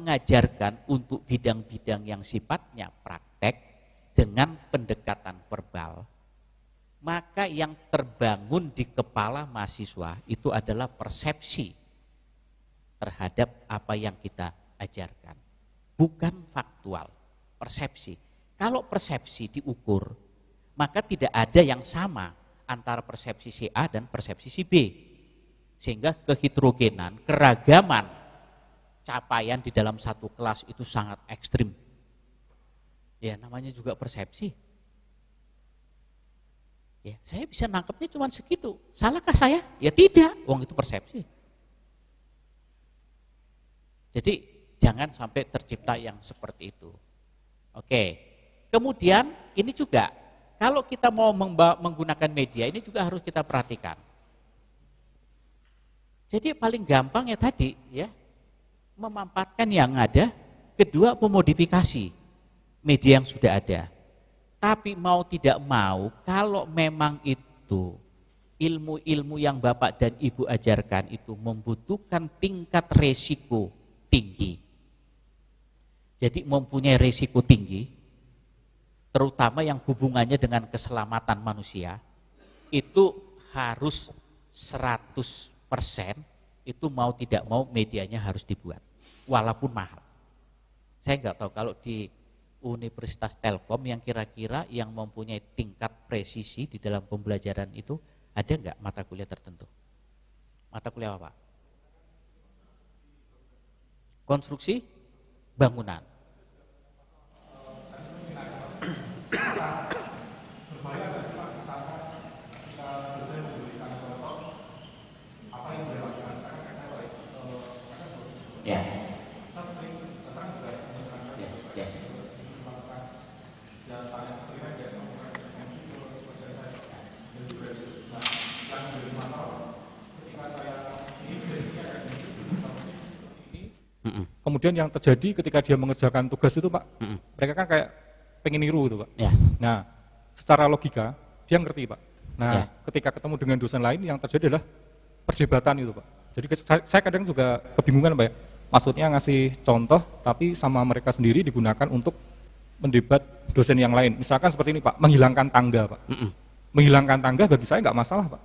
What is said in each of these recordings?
mengajarkan untuk bidang-bidang yang sifatnya praktek dengan pendekatan verbal. Maka yang terbangun di kepala mahasiswa itu adalah persepsi terhadap apa yang kita ajarkan. Bukan faktual, persepsi. Kalau persepsi diukur, maka tidak ada yang sama antara persepsi si A dan persepsi si B. Sehingga kehidrogenan, keragaman capaian di dalam satu kelas itu sangat ekstrim. Ya namanya juga persepsi. Ya, saya bisa nangkepnya cuma segitu. Salahkah saya? Ya tidak, uang itu persepsi. Jadi jangan sampai tercipta yang seperti itu. Oke, kemudian ini juga kalau kita mau menggunakan media ini juga harus kita perhatikan. Jadi paling gampang ya tadi ya memampatkan yang ada, kedua memodifikasi media yang sudah ada. Tapi mau tidak mau, kalau memang itu ilmu-ilmu yang Bapak dan Ibu ajarkan itu membutuhkan tingkat resiko tinggi. Jadi mempunyai resiko tinggi, terutama yang hubungannya dengan keselamatan manusia, itu harus 100 persen itu mau tidak mau medianya harus dibuat, walaupun mahal. Saya nggak tahu kalau di Universitas Telkom yang kira-kira yang mempunyai tingkat presisi di dalam pembelajaran itu ada nggak mata kuliah tertentu? Mata kuliah apa? Konstruksi bangunan. Kemudian yang terjadi ketika dia mengerjakan tugas itu Pak, mm -mm. mereka kan kayak pengen niru itu Pak. Yeah. Nah, secara logika dia ngerti Pak. Nah, yeah. ketika ketemu dengan dosen lain yang terjadi adalah perdebatan itu Pak. Jadi saya kadang juga kebingungan Pak ya maksudnya ngasih contoh tapi sama mereka sendiri digunakan untuk mendebat dosen yang lain. Misalkan seperti ini Pak, menghilangkan tangga Pak. Mm -mm. Menghilangkan tangga bagi saya nggak masalah Pak.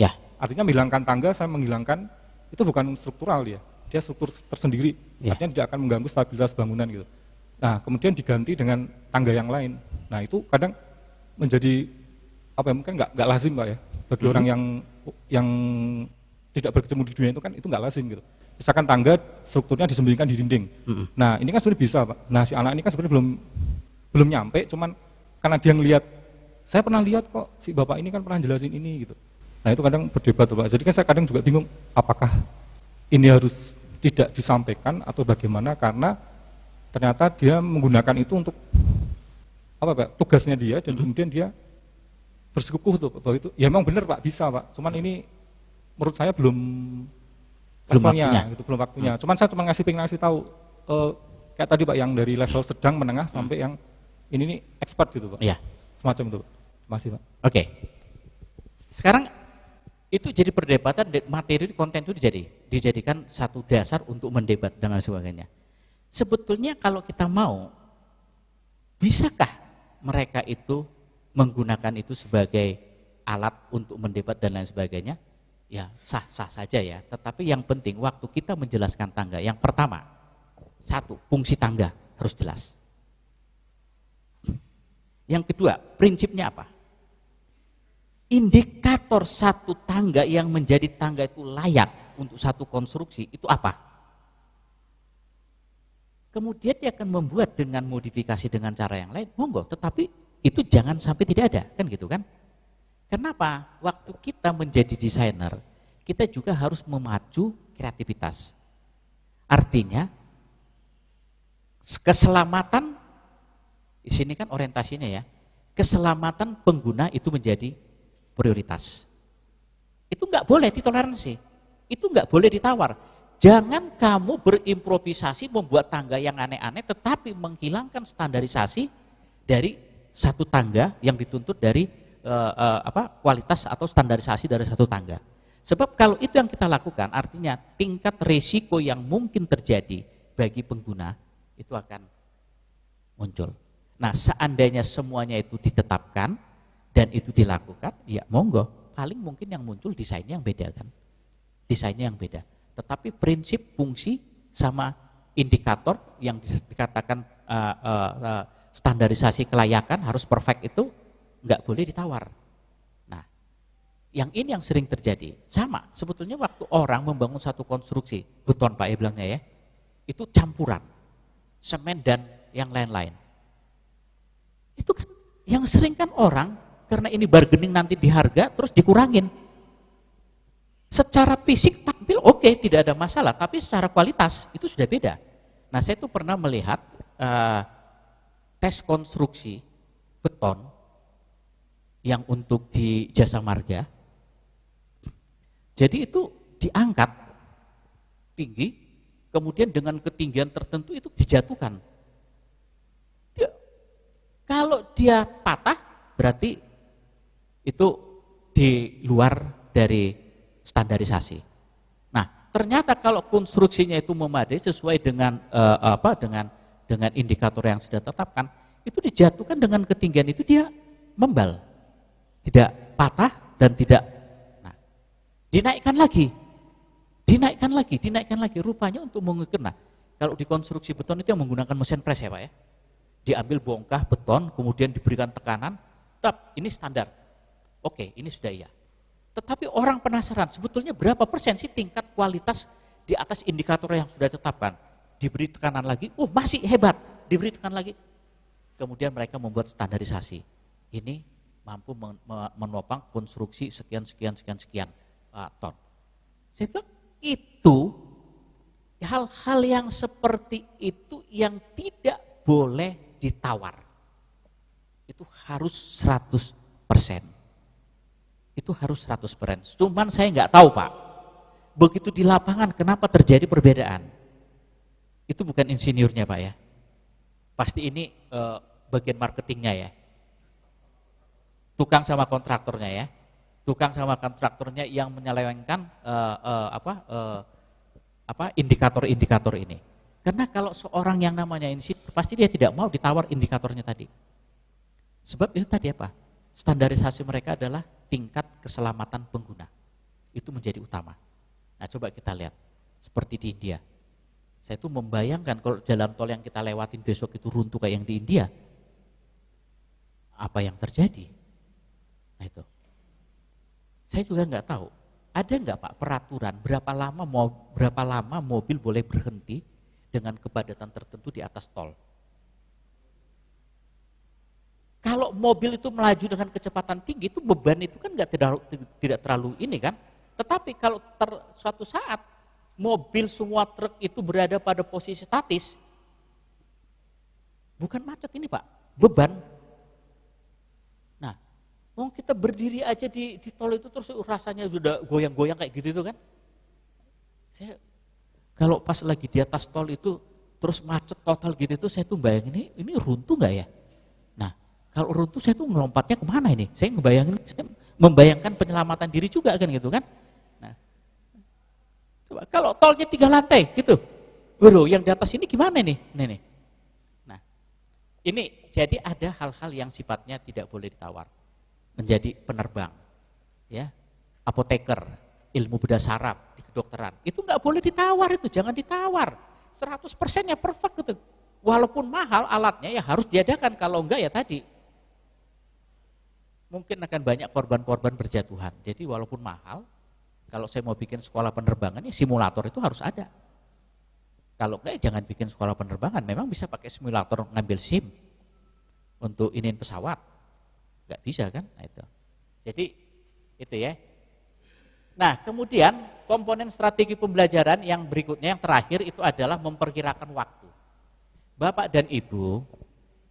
Ya. Artinya menghilangkan tangga saya menghilangkan itu bukan struktural dia, dia struktur tersendiri. yeah. Artinya tidak akan mengganggu stabilitas bangunan gitu. Nah kemudian diganti dengan tangga yang lain. Nah itu kadang menjadi apa ya mungkin nggak nggak lazim pak ya bagi mm -hmm. orang yang yang tidak berkecimpung di dunia itu kan itu nggak lazim gitu misalkan tangga strukturnya disembunyikan di dinding. Mm-hmm. Nah ini kan sebenarnya bisa pak. Nah si anak ini kan sebenarnya belum belum nyampe, cuman karena dia ngelihat, saya pernah lihat kok si bapak ini kan pernah jelasin ini gitu. Nah itu kadang berdebat pak. Jadi kan saya kadang juga bingung apakah ini harus tidak disampaikan atau bagaimana karena ternyata dia menggunakan itu untuk apa pak tugasnya dia dan mm-hmm. kemudian dia bersekukuh tuh bahwa itu ya memang benar pak bisa pak cuman ini menurut saya belum levelnya belum itu belum waktunya. Hmm. Cuman saya cuma ngasih pengen ngasih tahu uh, kayak tadi Pak yang dari level sedang menengah hmm. sampai yang ini nih expert gitu Pak. Iya. Semacam itu. Masih Pak. Oke. Okay. Sekarang itu jadi perdebatan materi konten itu dijadi dijadikan satu dasar untuk mendebat dan lain sebagainya. Sebetulnya kalau kita mau bisakah mereka itu menggunakan itu sebagai alat untuk mendebat dan lain sebagainya? ya sah-sah saja ya. Tetapi yang penting waktu kita menjelaskan tangga, yang pertama, satu, fungsi tangga harus jelas. Yang kedua, prinsipnya apa? Indikator satu tangga yang menjadi tangga itu layak untuk satu konstruksi itu apa? Kemudian dia akan membuat dengan modifikasi dengan cara yang lain, monggo. Tetapi itu jangan sampai tidak ada, kan gitu kan? Kenapa? Waktu kita menjadi desainer, kita juga harus memacu kreativitas. Artinya, keselamatan, di sini kan orientasinya ya, keselamatan pengguna itu menjadi prioritas. Itu nggak boleh ditoleransi, itu nggak boleh ditawar. Jangan kamu berimprovisasi membuat tangga yang aneh-aneh tetapi menghilangkan standarisasi dari satu tangga yang dituntut dari uh, uh, apa kualitas atau standarisasi dari satu tangga. Sebab kalau itu yang kita lakukan artinya tingkat risiko yang mungkin terjadi bagi pengguna itu akan muncul. Nah, seandainya semuanya itu ditetapkan dan itu dilakukan, ya monggo. Paling mungkin yang muncul desainnya yang beda kan. Desainnya yang beda. Tetapi prinsip fungsi sama indikator yang dikatakan uh, uh, standarisasi kelayakan harus perfect itu nggak boleh ditawar. Nah, yang ini yang sering terjadi. Sama, sebetulnya waktu orang membangun satu konstruksi, beton Pak Eblangnya ya, ya, itu campuran, semen dan yang lain-lain. Itu kan yang sering kan orang karena ini bargaining nanti di harga terus dikurangin. Secara fisik tampil oke okay, tidak ada masalah, tapi secara kualitas itu sudah beda. Nah saya tuh pernah melihat uh, tes konstruksi beton yang untuk di jasa marga. Jadi itu diangkat tinggi, kemudian dengan ketinggian tertentu itu dijatuhkan. Dia, kalau dia patah berarti itu di luar dari standarisasi. Nah, ternyata kalau konstruksinya itu memadai sesuai dengan eh, apa dengan dengan indikator yang sudah tetapkan, itu dijatuhkan dengan ketinggian itu dia membal tidak patah dan tidak nah, dinaikkan lagi dinaikkan lagi dinaikkan lagi rupanya untuk mengena. kalau dikonstruksi beton itu yang menggunakan mesin pres ya pak ya diambil bongkah beton kemudian diberikan tekanan tetap ini standar oke ini sudah iya tetapi orang penasaran sebetulnya berapa persen sih tingkat kualitas di atas indikator yang sudah ditetapkan diberi tekanan lagi uh masih hebat diberi tekanan lagi kemudian mereka membuat standarisasi ini mampu menopang konstruksi sekian sekian sekian sekian uh, ton. Saya bilang itu hal-hal yang seperti itu yang tidak boleh ditawar. Itu harus 100 persen. Itu harus 100 persen. Cuman saya nggak tahu Pak, begitu di lapangan kenapa terjadi perbedaan? Itu bukan insinyurnya Pak ya. Pasti ini uh, bagian marketingnya ya tukang sama kontraktornya ya tukang sama kontraktornya yang menyelewengkan uh, uh, apa uh, apa indikator-indikator ini karena kalau seorang yang namanya insinyur pasti dia tidak mau ditawar indikatornya tadi sebab itu tadi apa standarisasi mereka adalah tingkat keselamatan pengguna itu menjadi utama nah coba kita lihat seperti di India saya itu membayangkan kalau jalan tol yang kita lewatin besok itu runtuh kayak yang di India, apa yang terjadi? Nah itu. Saya juga nggak tahu. Ada nggak Pak peraturan berapa lama mau berapa lama mobil boleh berhenti dengan kepadatan tertentu di atas tol? Kalau mobil itu melaju dengan kecepatan tinggi itu beban itu kan nggak terlalu tidak terlalu ini kan. Tetapi kalau ter, suatu saat mobil semua truk itu berada pada posisi statis, bukan macet ini pak, beban Wong oh, kita berdiri aja di, di tol itu terus rasanya sudah goyang-goyang kayak gitu itu kan. Saya kalau pas lagi di atas tol itu terus macet total gitu itu saya tuh bayangin ini ini runtuh nggak ya? Nah kalau runtuh saya tuh ngelompatnya kemana ini? Saya ngebayangin saya membayangkan penyelamatan diri juga kan gitu kan. Nah, coba kalau tolnya tiga lantai gitu, bro yang di atas ini gimana nih? Nih nih. Nah ini jadi ada hal-hal yang sifatnya tidak boleh ditawar menjadi penerbang, ya, apoteker, ilmu bedah saraf di kedokteran. Itu nggak boleh ditawar itu, jangan ditawar. 100% ya perfect gitu. Walaupun mahal alatnya ya harus diadakan, kalau enggak ya tadi. Mungkin akan banyak korban-korban berjatuhan. Jadi walaupun mahal, kalau saya mau bikin sekolah penerbangan ya simulator itu harus ada. Kalau enggak ya jangan bikin sekolah penerbangan, memang bisa pakai simulator ngambil SIM untuk iniin pesawat nggak bisa kan nah, itu jadi itu ya nah kemudian komponen strategi pembelajaran yang berikutnya yang terakhir itu adalah memperkirakan waktu bapak dan ibu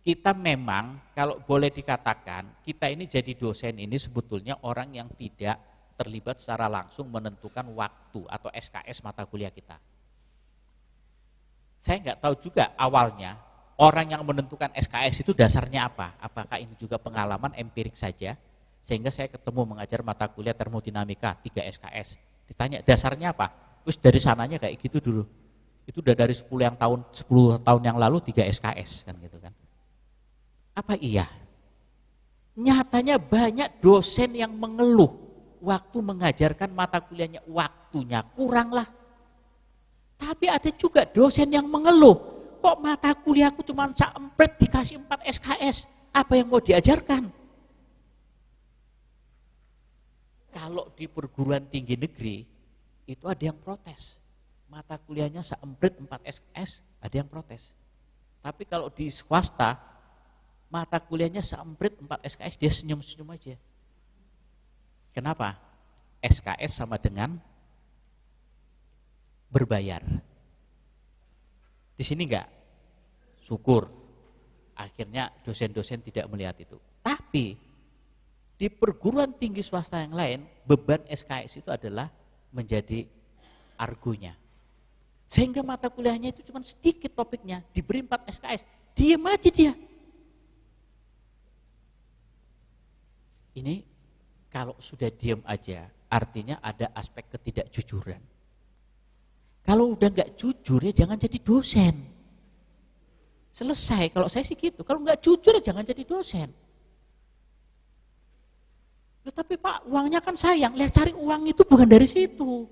kita memang kalau boleh dikatakan kita ini jadi dosen ini sebetulnya orang yang tidak terlibat secara langsung menentukan waktu atau SKS mata kuliah kita saya nggak tahu juga awalnya orang yang menentukan SKS itu dasarnya apa? Apakah ini juga pengalaman empirik saja? Sehingga saya ketemu mengajar mata kuliah termodinamika 3 SKS. Ditanya dasarnya apa? Terus dari sananya kayak gitu dulu. Itu udah dari 10 yang tahun 10 tahun yang lalu 3 SKS kan gitu kan. Apa iya? Nyatanya banyak dosen yang mengeluh waktu mengajarkan mata kuliahnya waktunya kurang lah. Tapi ada juga dosen yang mengeluh kok mata kuliahku cuma saempret dikasih 4 SKS, apa yang mau diajarkan? Kalau di perguruan tinggi negeri, itu ada yang protes. Mata kuliahnya saempret 4 SKS, ada yang protes. Tapi kalau di swasta, mata kuliahnya saempret 4 SKS, dia senyum-senyum aja. Kenapa? SKS sama dengan berbayar. Di sini enggak. Syukur. Akhirnya dosen-dosen tidak melihat itu. Tapi di perguruan tinggi swasta yang lain, beban SKS itu adalah menjadi argonya. Sehingga mata kuliahnya itu cuma sedikit topiknya, diberi 4 SKS. Diam aja dia. Ini kalau sudah diam aja, artinya ada aspek ketidakjujuran. Kalau udah nggak jujur ya jangan jadi dosen. Selesai, kalau saya sih gitu. Kalau nggak jujur ya jangan jadi dosen. Loh, tapi Pak, uangnya kan sayang. Lihat cari uang itu bukan dari situ.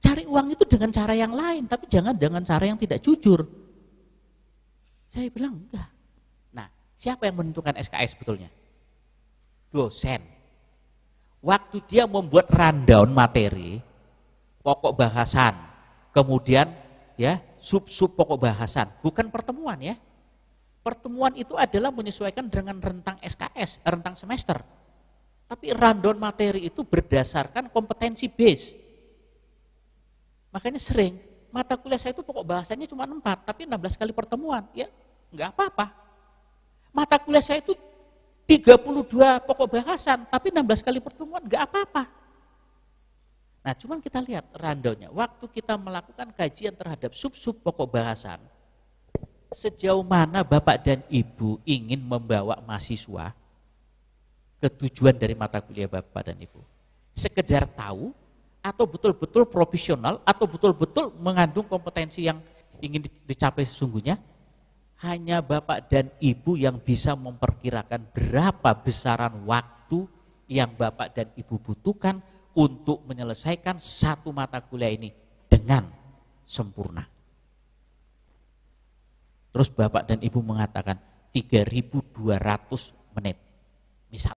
Cari uang itu dengan cara yang lain, tapi jangan dengan cara yang tidak jujur. Saya bilang enggak. Nah, siapa yang menentukan SKS sebetulnya? Dosen. Waktu dia membuat rundown materi, pokok bahasan, kemudian ya sub-sub pokok bahasan, bukan pertemuan ya. Pertemuan itu adalah menyesuaikan dengan rentang SKS, eh, rentang semester. Tapi rundown materi itu berdasarkan kompetensi base. Makanya sering mata kuliah saya itu pokok bahasanya cuma empat tapi 16 kali pertemuan. Ya, nggak apa-apa. Mata kuliah saya itu 32 pokok bahasan, tapi 16 kali pertemuan, nggak apa-apa. Nah, cuman kita lihat randonya. Waktu kita melakukan kajian terhadap sub-sub pokok bahasan, sejauh mana Bapak dan Ibu ingin membawa mahasiswa ke tujuan dari mata kuliah Bapak dan Ibu? Sekedar tahu atau betul-betul profesional atau betul-betul mengandung kompetensi yang ingin dicapai sesungguhnya? Hanya Bapak dan Ibu yang bisa memperkirakan berapa besaran waktu yang Bapak dan Ibu butuhkan untuk menyelesaikan satu mata kuliah ini dengan sempurna. Terus Bapak dan Ibu mengatakan 3200 menit. Misal